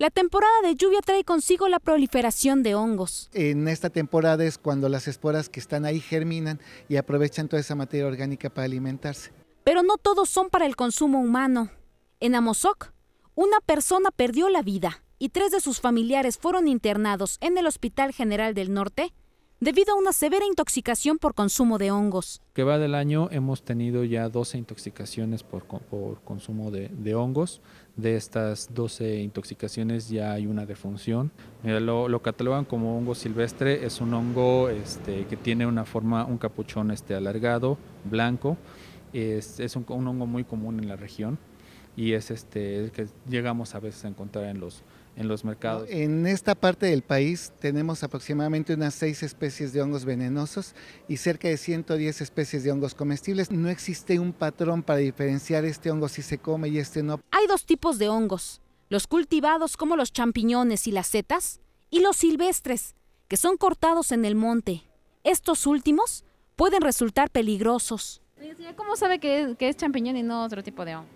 La temporada de lluvia trae consigo la proliferación de hongos. En esta temporada es cuando las esporas que están ahí germinan y aprovechan toda esa materia orgánica para alimentarse. Pero no todos son para el consumo humano. En Amozoc, una persona perdió la vida y tres de sus familiares fueron internados en el Hospital General del Norte debido a una severa intoxicación por consumo de hongos. Que va del año hemos tenido ya 12 intoxicaciones por, consumo de, hongos. De estas 12 intoxicaciones ya hay una defunción. Lo, lo catalogan como hongo silvestre. Es un hongo este, que tiene una forma, un capuchón este, alargado, blanco. Es, un, un hongo muy común en la región y es este que llegamos a veces a encontrar en los en los mercados. En esta parte del país tenemos aproximadamente unas seis especies de hongos venenosos y cerca de 110 especies de hongos comestibles. No existe un patrón para diferenciar este hongo si se come y este no. Hay dos tipos de hongos, los cultivados como los champiñones y las setas y los silvestres, que son cortados en el monte. Estos últimos pueden resultar peligrosos. ¿Cómo sabe que es, que es champiñón y no otro tipo de hongo?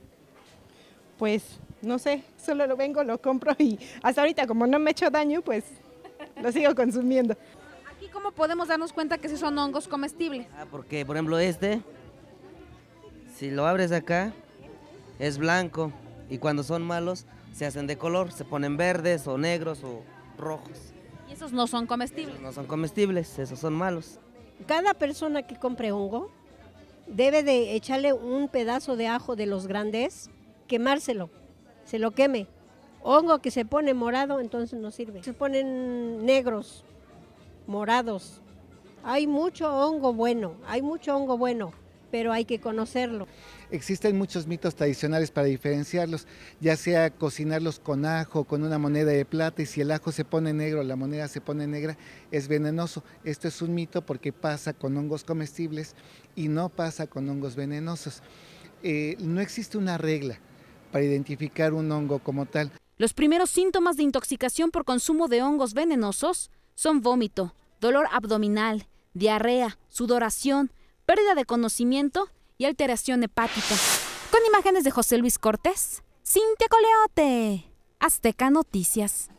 Pues no sé, solo lo vengo, lo compro y hasta ahorita como no me he hecho daño, pues lo sigo consumiendo. ¿Aquí cómo podemos darnos cuenta que esos son hongos comestibles? Ah, porque por ejemplo este, si lo abres acá, es blanco y cuando son malos se hacen de color, se ponen verdes o negros o rojos. ¿Y esos no son comestibles? no son comestibles, esos son malos. Cada persona que compre hongo debe de echarle un pedazo de ajo de los grandes, quemárselo se lo queme. Hongo que se pone morado, entonces no sirve. Se ponen negros, morados. Hay mucho hongo bueno, hay mucho hongo bueno, pero hay que conocerlo. Existen muchos mitos tradicionales para diferenciarlos, ya sea cocinarlos con ajo, con una moneda de plata, y si el ajo se pone negro, la moneda se pone negra, es venenoso. Esto es un mito porque pasa con hongos comestibles y no pasa con hongos venenosos. Eh, no existe una regla para identificar un hongo como tal. Los primeros síntomas de intoxicación por consumo de hongos venenosos son vómito, dolor abdominal, diarrea, sudoración, pérdida de conocimiento y alteración hepática. Con imágenes de José Luis Cortés, Cintia Coleote, Azteca Noticias.